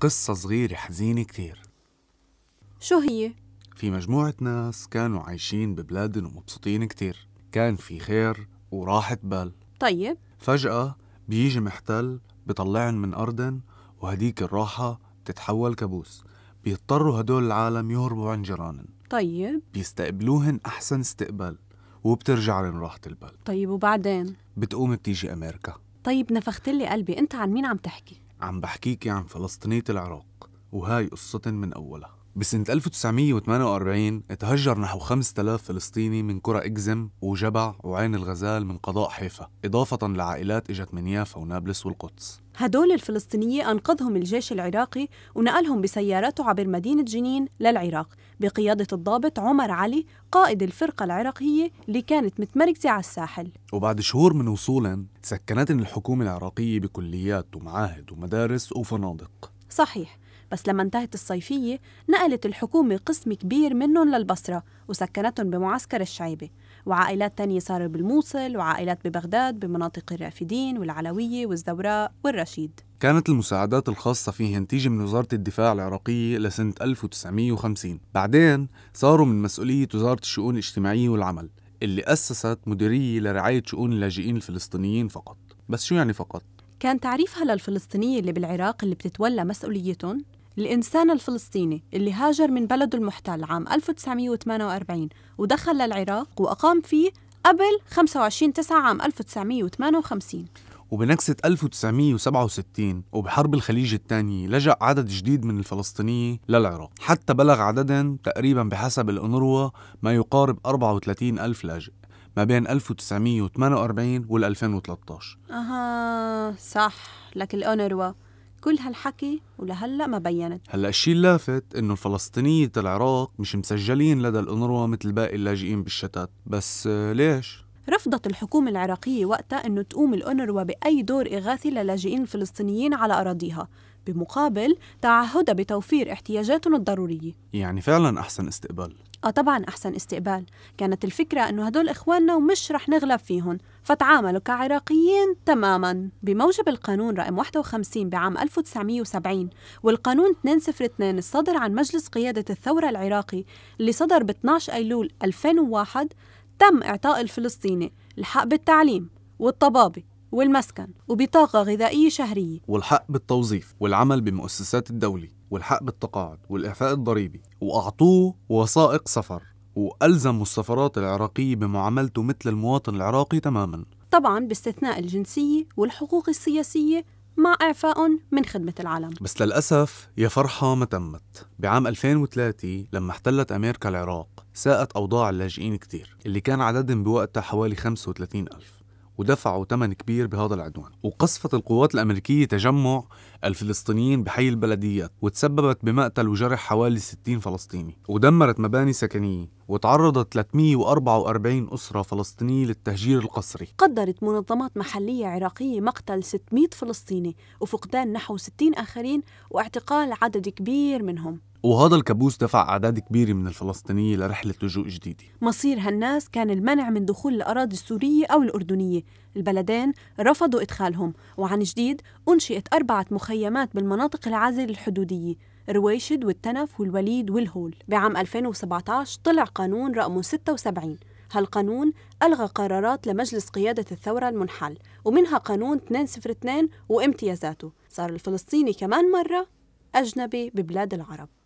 قصة صغيرة حزينة كتير شو هي؟ في مجموعة ناس كانوا عايشين ببلاد ومبسوطين كتير كان في خير وراحة بال طيب فجأة بيجي محتل بطلعن من أرضن وهديك الراحة بتتحول كابوس بيضطروا هدول العالم يهربوا عن جيرانن طيب بيستقبلوهن أحسن استقبال وبترجع لن راحة البال طيب وبعدين؟ بتقوم بتيجي أمريكا طيب نفخت لي قلبي انت عن مين عم تحكي عم بحكيكي يعني عن فلسطينية العراق وهاي قصة من أولها بسنة 1948 اتهجر نحو 5000 فلسطيني من قرى إجزم وجبع وعين الغزال من قضاء حيفا إضافة لعائلات إجت من يافا ونابلس والقدس هدول الفلسطينية أنقذهم الجيش العراقي ونقلهم بسيارته عبر مدينة جنين للعراق بقيادة الضابط عمر علي قائد الفرقة العراقية اللي كانت متمركزة على الساحل وبعد شهور من وصولا سكنتن الحكومة العراقية بكليات ومعاهد ومدارس وفنادق صحيح بس لما انتهت الصيفية نقلت الحكومة قسم كبير منهم للبصرة وسكنتهم بمعسكر الشعيبة وعائلات تانية صاروا بالموصل وعائلات ببغداد بمناطق الرافدين والعلوية والزوراء والرشيد كانت المساعدات الخاصة فيهن تيجي من وزارة الدفاع العراقية لسنة 1950 بعدين صاروا من مسؤولية وزارة الشؤون الاجتماعية والعمل اللي أسست مديرية لرعاية شؤون اللاجئين الفلسطينيين فقط بس شو يعني فقط؟ كان تعريفها للفلسطينية اللي بالعراق اللي بتتولى مسؤوليتهم الإنسان الفلسطيني اللي هاجر من بلده المحتل عام 1948 ودخل للعراق وأقام فيه قبل 25 9 عام 1958 وبنكسة 1967 وبحرب الخليج الثانية لجأ عدد جديد من الفلسطينيين للعراق حتى بلغ عددا تقريبا بحسب الأنروا ما يقارب 34 ألف لاجئ ما بين 1948 وال 2013 أها صح لك الأونروا كل هالحكي ولهلا ما بينت هلا الشيء اللافت انه الفلسطينيه العراق مش مسجلين لدى الانروا مثل باقي اللاجئين بالشتات بس آه، ليش رفضت الحكومة العراقية وقتها أنه تقوم الأونروا بأي دور إغاثي للاجئين الفلسطينيين على أراضيها بمقابل تعهدها بتوفير احتياجاتهم الضرورية يعني فعلا أحسن استقبال آه طبعا أحسن استقبال كانت الفكرة أنه هدول إخواننا ومش رح نغلب فيهم فتعاملوا كعراقيين تماما بموجب القانون رقم 51 بعام 1970 والقانون 202 الصادر عن مجلس قيادة الثورة العراقي اللي صدر ب 12 أيلول 2001 تم إعطاء الفلسطيني الحق بالتعليم والطبابة والمسكن وبطاقة غذائية شهرية والحق بالتوظيف والعمل بمؤسسات الدولة والحق بالتقاعد والإعفاء الضريبي وأعطوه وثائق سفر وألزموا السفرات العراقية بمعاملته مثل المواطن العراقي تماما طبعا باستثناء الجنسية والحقوق السياسية مع إعفاء من خدمة العالم بس للأسف يا فرحة ما تمت بعام 2003 لما احتلت أمريكا العراق ساءت أوضاع اللاجئين كتير اللي كان عددهم بوقتها حوالي 35 ألف ودفعوا ثمن كبير بهذا العدوان وقصفت القوات الأمريكية تجمع الفلسطينيين بحي البلديات وتسببت بمقتل وجرح حوالي 60 فلسطيني ودمرت مباني سكنية وتعرضت 344 أسرة فلسطينية للتهجير القسري قدرت منظمات محلية عراقية مقتل 600 فلسطيني وفقدان نحو 60 آخرين واعتقال عدد كبير منهم وهذا الكابوس دفع أعداد كبيرة من الفلسطينيين لرحلة لجوء جديدة مصير هالناس كان المنع من دخول الأراضي السورية أو الأردنية البلدين رفضوا إدخالهم وعن جديد أنشئت أربعة مخيمات بالمناطق العازلة الحدودية رويشد والتنف والوليد والهول بعام 2017 طلع قانون رقمه 76 هالقانون ألغى قرارات لمجلس قيادة الثورة المنحل ومنها قانون 202 وامتيازاته صار الفلسطيني كمان مرة أجنبي ببلاد العرب